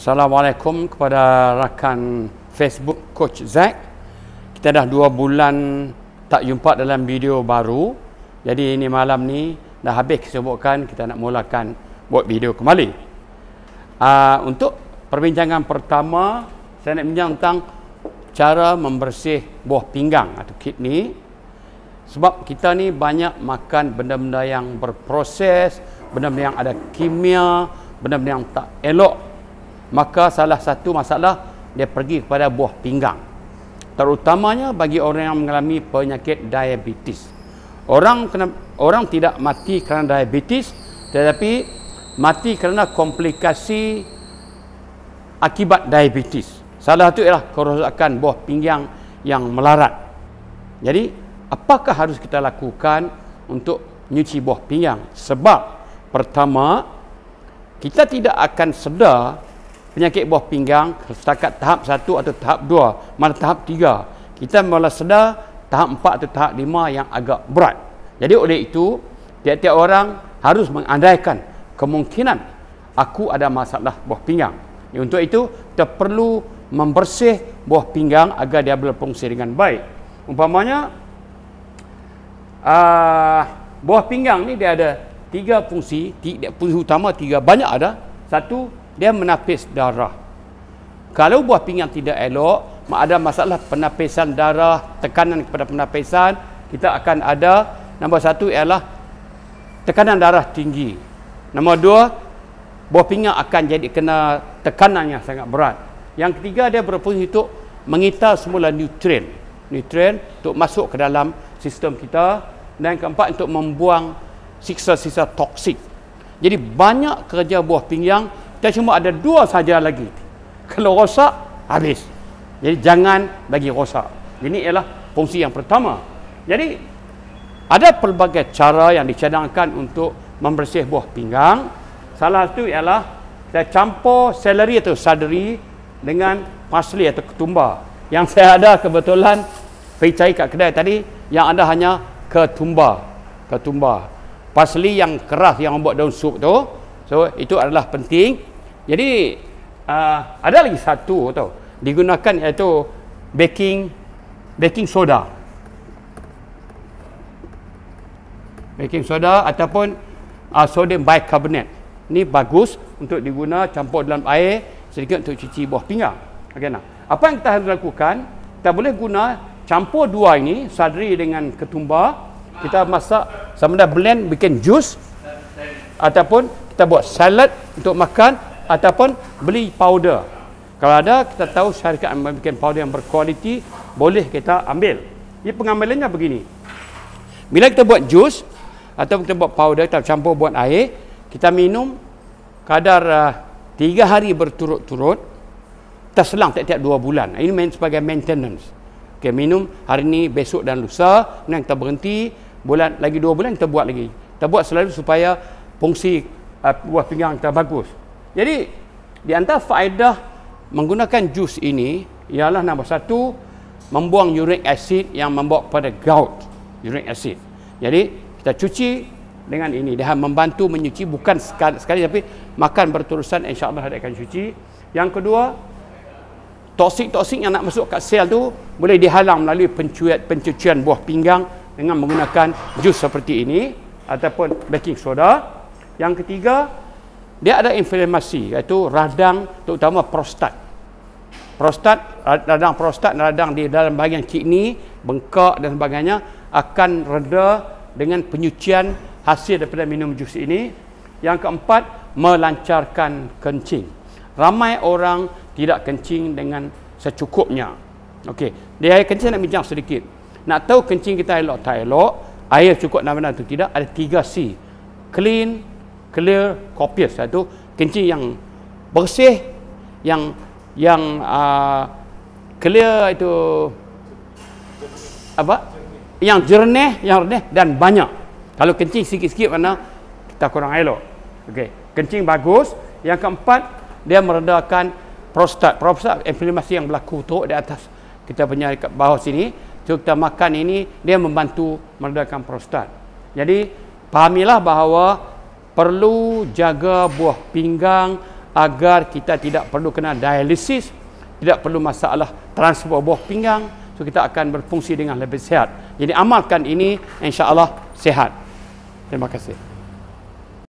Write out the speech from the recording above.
Assalamualaikum kepada rakan Facebook Coach Zack. Kita dah dua bulan tak jumpa dalam video baru. Jadi ini malam ni dah habis kesibukan kita nak mulakan buat video kembali. Uh, untuk perbincangan pertama saya nak bincang tentang cara membersih buah pinggang atau kidney. Sebab kita ni banyak makan benda-benda yang berproses, benda-benda yang ada kimia, benda-benda yang tak elok maka salah satu masalah dia pergi kepada buah pinggang terutamanya bagi orang yang mengalami penyakit diabetes orang kena, orang tidak mati kerana diabetes tetapi mati kerana komplikasi akibat diabetes salah satu ialah kerosakan buah pinggang yang melarat jadi apakah harus kita lakukan untuk nyuci buah pinggang sebab pertama kita tidak akan sedar penyakit buah pinggang setakat tahap satu atau tahap dua, mana tahap tiga? kita mula sedar tahap empat atau tahap lima yang agak berat jadi oleh itu tiap-tiap orang harus mengandaikan kemungkinan aku ada masalah buah pinggang untuk itu kita perlu membersih buah pinggang agar dia berfungsi dengan baik umpamanya uh, buah pinggang ni dia ada tiga fungsi tiga, fungsi utama tiga banyak ada satu dia menapis darah. Kalau buah pinggang tidak elok, ada masalah penapisan darah, tekanan kepada penapisan, kita akan ada nombor satu ialah tekanan darah tinggi. Nombor dua, buah pinggang akan jadi kena tekanan yang sangat berat. Yang ketiga, dia berfungsi untuk mengitar semula nutrien. Nutrien untuk masuk ke dalam sistem kita. Dan keempat, untuk membuang sisa-sisa toksik. Jadi banyak kerja buah pinggang kita cuma ada dua saja lagi kalau rosak habis jadi jangan bagi rosak ini ialah fungsi yang pertama jadi ada pelbagai cara yang dicadangkan untuk membersih buah pinggang salah satu ialah kita campur celery atau saderi dengan parsley atau ketumbar yang saya ada kebetulan pergi cari kat kedai tadi yang ada hanya ketumbar ketumbar parsley yang keras yang membuat daun sup tu so itu adalah penting jadi uh, ada lagi satu tau digunakan iaitu baking baking soda. Baking soda ataupun uh, sodium bicarbonate. Ini bagus untuk diguna campur dalam air sedikit untuk cuci buah pinggang. Okay nah. Apa yang kita hendak lakukan? Kita boleh guna campur dua ini sadri dengan ketumbar kita masak sama ada blend bikin jus ataupun kita buat salad untuk makan ataupun beli powder. Kalau ada kita tahu syarikat yang membuat powder yang berkualiti boleh kita ambil. Ini pengambilannya begini. Bila kita buat jus atau kita buat powder kita campur buat air, kita minum kadar uh, tiga hari berturut-turut terselang selang tiap-tiap dua bulan ini main sebagai maintenance okay, minum hari ini besok dan lusa ini kita berhenti bulan lagi dua bulan kita buat lagi kita buat selalu supaya fungsi uh, buah pinggang kita bagus jadi di antara faedah menggunakan jus ini ialah nombor satu membuang uric acid yang membawa kepada gout uric acid. Jadi kita cuci dengan ini dia membantu menyuci bukan sekali, sekali tapi makan berterusan Allah dia akan cuci. Yang kedua toksik-toksik yang nak masuk kat sel tu boleh dihalang melalui pencuat pencucian buah pinggang dengan menggunakan jus seperti ini ataupun baking soda. Yang ketiga, dia ada inflamasi iaitu radang terutama prostat prostat radang prostat radang di dalam bahagian kidney bengkak dan sebagainya akan reda dengan penyucian hasil daripada minum jus ini yang keempat melancarkan kencing ramai orang tidak kencing dengan secukupnya okey dia air kencing nak bincang sedikit nak tahu kencing kita elok tak elok air cukup nama-nama tu tidak ada 3 C clean clear copious iaitu kencing yang bersih yang yang uh, clear itu apa yang jernih yang jernih dan banyak kalau kencing sikit-sikit mana kita kurang elok okey kencing bagus yang keempat dia meredakan prostat prostat inflamasi yang berlaku tu di atas kita punya dekat bawah sini so, kita makan ini dia membantu meredakan prostat jadi pahamilah bahawa perlu jaga buah pinggang agar kita tidak perlu kena dialisis tidak perlu masalah transfer buah pinggang so kita akan berfungsi dengan lebih sihat jadi amalkan ini insyaallah sihat terima kasih